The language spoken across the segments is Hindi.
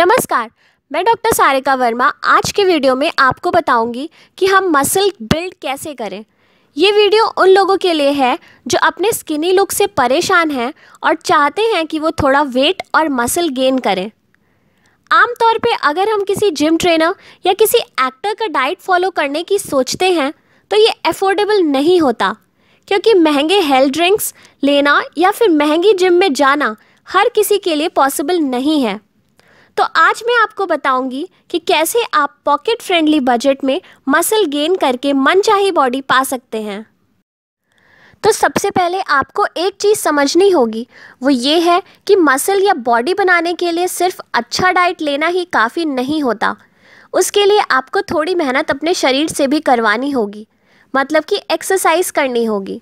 नमस्कार मैं डॉक्टर सारिका वर्मा आज के वीडियो में आपको बताऊंगी कि हम मसल बिल्ड कैसे करें ये वीडियो उन लोगों के लिए है जो अपने स्किनी लुक से परेशान हैं और चाहते हैं कि वो थोड़ा वेट और मसल गेन करें आमतौर पे अगर हम किसी जिम ट्रेनर या किसी एक्टर का डाइट फॉलो करने की सोचते हैं तो ये अफोर्डेबल नहीं होता क्योंकि महंगे हेल्थ ड्रिंक्स लेना या फिर महंगी जिम में जाना हर किसी के लिए पॉसिबल नहीं है तो आज मैं आपको बताऊंगी कि कैसे आप पॉकेट फ्रेंडली बजट में मसल गेन करके मनचाही बॉडी पा सकते हैं तो सबसे पहले आपको एक चीज़ समझनी होगी वो ये है कि मसल या बॉडी बनाने के लिए सिर्फ अच्छा डाइट लेना ही काफ़ी नहीं होता उसके लिए आपको थोड़ी मेहनत अपने शरीर से भी करवानी होगी मतलब कि एक्सरसाइज करनी होगी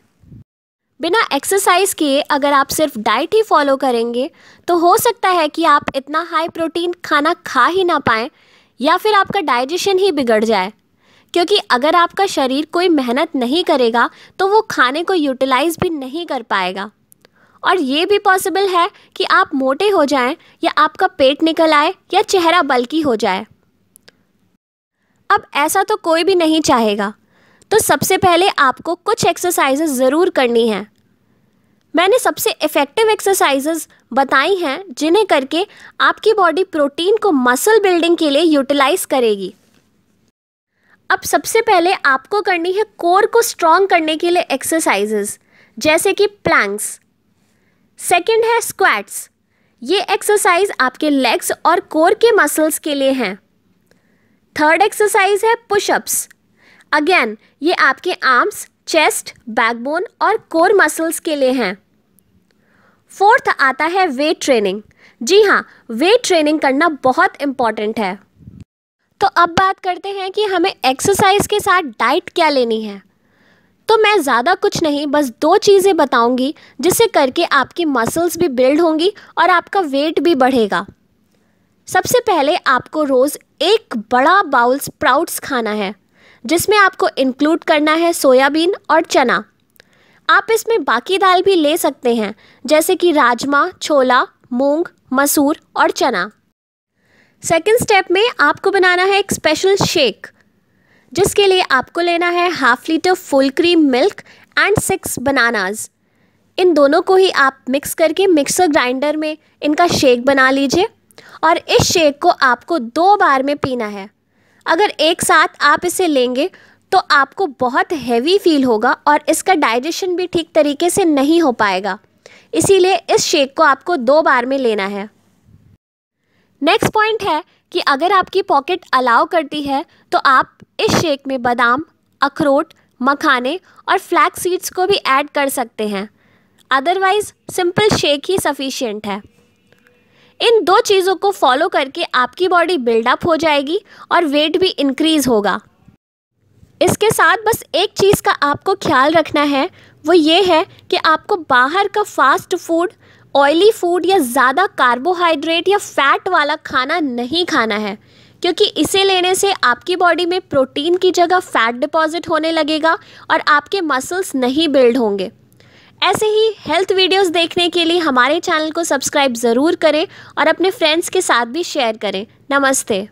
बिना एक्सरसाइज किए अगर आप सिर्फ डाइट ही फॉलो करेंगे तो हो सकता है कि आप इतना हाई प्रोटीन खाना खा ही ना पाएँ या फिर आपका डाइजेशन ही बिगड़ जाए क्योंकि अगर आपका शरीर कोई मेहनत नहीं करेगा तो वो खाने को यूटिलाइज भी नहीं कर पाएगा और ये भी पॉसिबल है कि आप मोटे हो जाएं या आपका पेट निकल आए या चेहरा बल्कि हो जाए अब ऐसा तो कोई भी नहीं चाहेगा तो सबसे पहले आपको कुछ एक्सरसाइजेज ज़रूर करनी है मैंने सबसे इफ़ेक्टिव एक्सरसाइजेज बताई हैं जिन्हें करके आपकी बॉडी प्रोटीन को मसल बिल्डिंग के लिए यूटिलाइज करेगी अब सबसे पहले आपको करनी है कोर को स्ट्रॉन्ग करने के लिए एक्सरसाइजेज जैसे कि प्लैंक्स सेकंड है स्क्वैट्स ये एक्सरसाइज आपके लेग्स और कोर के मसल्स के लिए हैं थर्ड एक्सरसाइज है पुशअप्स अगेन ये आपके आर्म्स चेस्ट बैकबोन और कोर मसल्स के लिए हैं फोर्थ आता है वेट ट्रेनिंग जी हाँ वेट ट्रेनिंग करना बहुत इम्पॉर्टेंट है तो अब बात करते हैं कि हमें एक्सरसाइज के साथ डाइट क्या लेनी है तो मैं ज़्यादा कुछ नहीं बस दो चीज़ें बताऊंगी जिसे करके आपकी मसल्स भी बिल्ड होंगी और आपका वेट भी बढ़ेगा सबसे पहले आपको रोज़ एक बड़ा बाउल स्प्राउट्स खाना है जिसमें आपको इंक्लूड करना है सोयाबीन और चना आप इसमें बाकी दाल भी ले सकते हैं जैसे कि राजमा छोला मूंग मसूर और चना सेकेंड स्टेप में आपको बनाना है एक स्पेशल शेक जिसके लिए आपको लेना है half litre full cream milk and six bananas इन दोनों को ही आप मिक्स करके मिक्सर ग्राइंडर में इनका शेक बना लीजिए और इस शेक को आपको दो बार में पीना है अगर एक साथ आप इसे लेंगे तो आपको बहुत हैवी फील होगा और इसका डाइजेशन भी ठीक तरीके से नहीं हो पाएगा इसीलिए इस शेक को आपको दो बार में लेना है नेक्स्ट पॉइंट है कि अगर आपकी पॉकेट अलाउ करती है तो आप इस शेक में बादाम अखरोट मखाने और फ्लैक्स सीड्स को भी ऐड कर सकते हैं अदरवाइज़ सिंपल शेक ही सफिशियंट है इन दो चीज़ों को फॉलो करके आपकी बॉडी बिल्डअप हो जाएगी और वेट भी इंक्रीज़ होगा इसके साथ बस एक चीज़ का आपको ख्याल रखना है वो ये है कि आपको बाहर का फास्ट फूड ऑयली फूड या ज़्यादा कार्बोहाइड्रेट या फैट वाला खाना नहीं खाना है क्योंकि इसे लेने से आपकी बॉडी में प्रोटीन की जगह फैट डिपॉजिट होने लगेगा और आपके मसल्स नहीं बिल्ड होंगे ऐसे ही हेल्थ वीडियोस देखने के लिए हमारे चैनल को सब्सक्राइब ज़रूर करें और अपने फ्रेंड्स के साथ भी शेयर करें नमस्ते